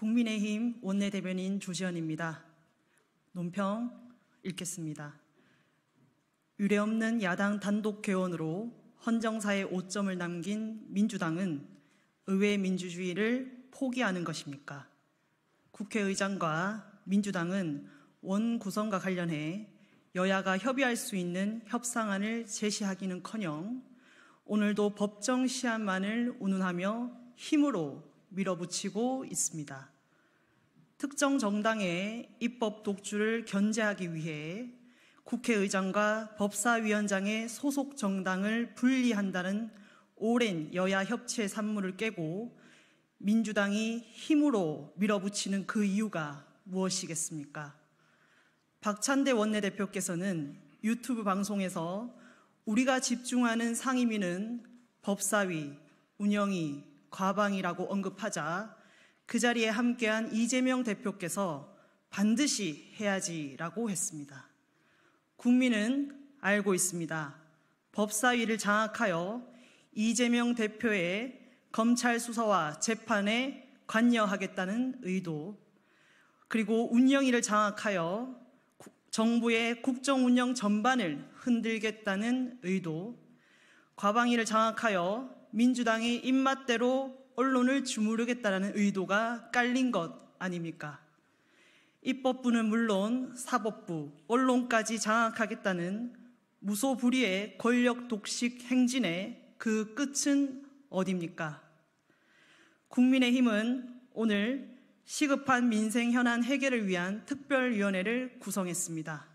국민의힘 원내대변인 조지현입니다. 논평 읽겠습니다. 유례없는 야당 단독 개원으로 헌정사에 오점을 남긴 민주당은 의회 민주주의를 포기하는 것입니까? 국회의장과 민주당은 원 구성과 관련해 여야가 협의할 수 있는 협상안을 제시하기는커녕 오늘도 법정 시한만을 운운하며 힘으로 밀어붙이고 있습니다. 특정 정당의 입법 독주를 견제하기 위해 국회의장과 법사위원장의 소속 정당을 분리한다는 오랜 여야 협치의 산물을 깨고 민주당이 힘으로 밀어붙이는 그 이유가 무엇이겠습니까? 박찬대 원내대표께서는 유튜브 방송에서 우리가 집중하는 상임위는 법사위, 운영위, 과방이라고 언급하자 그 자리에 함께한 이재명 대표께서 반드시 해야지라고 했습니다. 국민은 알고 있습니다. 법사위를 장악하여 이재명 대표의 검찰 수사와 재판에 관여하겠다는 의도, 그리고 운영위를 장악하여 정부의 국정 운영 전반을 흔들겠다는 의도, 과방위를 장악하여 민주당이 입맛대로 언론을 주무르겠다라는 의도가 깔린 것 아닙니까? 입법부는 물론 사법부, 언론까지 장악하겠다는 무소불위의 권력 독식 행진의 그 끝은 어딥니까? 국민의힘은 오늘 시급한 민생 현안 해결을 위한 특별위원회를 구성했습니다.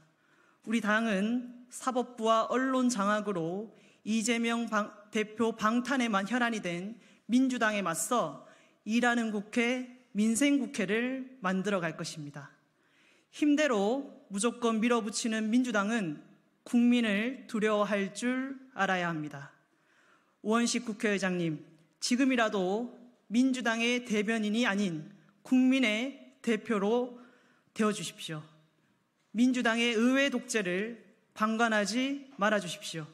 우리 당은 사법부와 언론 장악으로 이재명 방, 대표 방탄에만 혈안이 된 민주당에 맞서 일하는 국회, 민생국회를 만들어 갈 것입니다. 힘대로 무조건 밀어붙이는 민주당은 국민을 두려워할 줄 알아야 합니다. 원식 국회의장님, 지금이라도 민주당의 대변인이 아닌 국민의 대표로 되어 주십시오. 민주당의 의회 독재를 방관하지 말아 주십시오.